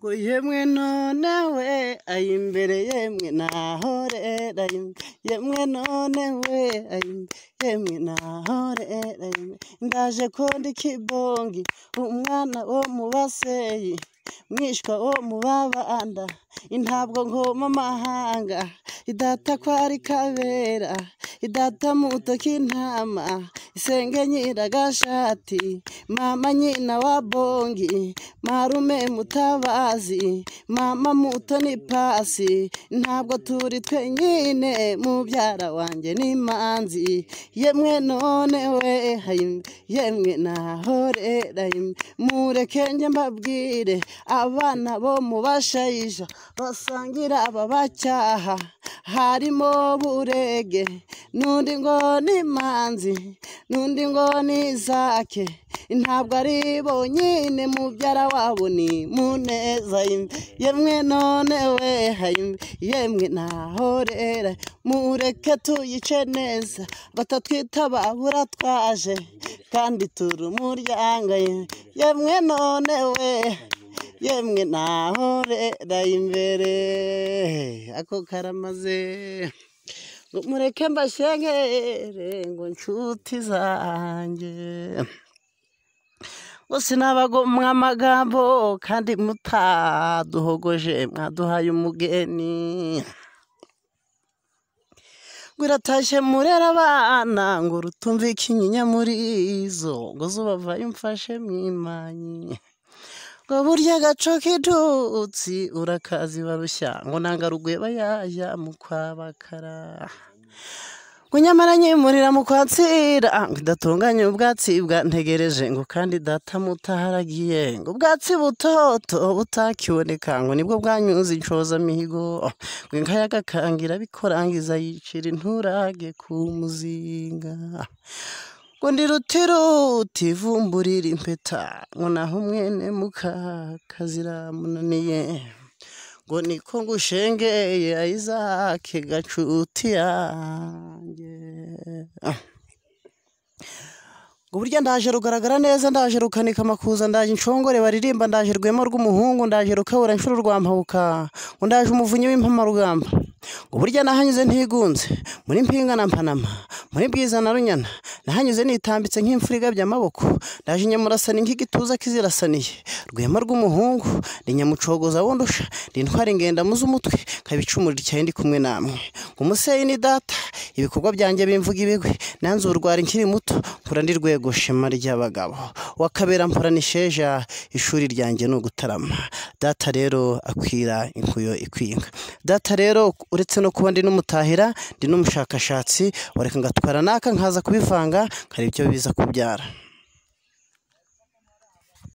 ngo yemwe nonewe ayi imbere yemwe nahorera yemwe nonewe ayi yemwe nahorera ndaje konda ikibongi umwana wo mu baseyi mwishwa wo mu babanda intabwo ngoma mahanga idata kwari kabera idata mutoki intama isenge nyiragashati mama nyina wa bongi marume mutabazi mama mutoni pasi ntabwo turi twenyine mubyara wanjye n'imanzi yemwe none we yemwe nahorera mureke njye mbabwire abana bo mubashayija basangira ababacyaha harimo burege n'undi ngo ni manzi n'undi ngo ni zake ntabwo ari bonyine mubyara wabo ni muneza yemwe none we yemwe ntahorera mureke tuyice neza batatwita babura twaje kandi turi umuryango yemwe none we yemwe ntahorera imbere ako karamaze ngo mureke mbashengere ngo nshuti zanjye ngo nabagomwa amagambo kandi mutaduhogoje mwaduhaye umugeni ngo iratashye murera abana ngo rutumve ikinyinya muri izo ngo zuba vayo umfashe mwimanyi ngo burya agaco k'idutsi urakazi barushya ngo nanga bayajya yajya mu kwa bakara ngo nyamara nyimurira mu kwatsira ah, ngo idatunganye ubwatsi bwantegereje ngo kandi data mutaharagiye ngo ubwatsi butoto butakiboneka ngo nibwo bwanyuze inshoza mihigo oh, ngo inka yagakangira bikorangiza yicira inturage ku muzinga ngo ndi rutiro utivumburira impeta ngo naho umwene muka munaniye ngo niko ngushengeye ayizake gacuti yanjye ngo burya ndaje rugaragara neza ndaje rukanika amakuza ndaje inshongore baririmba ndaje rwema rw'umuhungu ndaje rukabura inshuro rwa mpabuka ngo ndaje umuvunyi w'impamarugamba ngo burya nahanyuze ntigunze muri mpinga na mpanama muri bwiza na runyana nahanyuze nitambitse nk'imfura igabye amaboko ndaje nyamurasani nk'igituza kizirasaniye rwema rw'umuhungu ni nyamucogoza wundusha ndi intwara ingendamuze umutwe nkabicumurira icyayi ndi kumwe namwe ngo umuseyi ni data ibikorwa byanjye bimvuga ibigwi nanze urwara nkiri muto mpora ndi shema ry'abagabo wakabera mpora ni ishuri ryanjye ni ugutarama data rero akwira inkuyo ikwinga data rero uretse no kuba ndi n'umutahira ndi n'umushakashatsi wareka ngatwara n'aka nkaza kubivanga nkareba icyo biza kubyara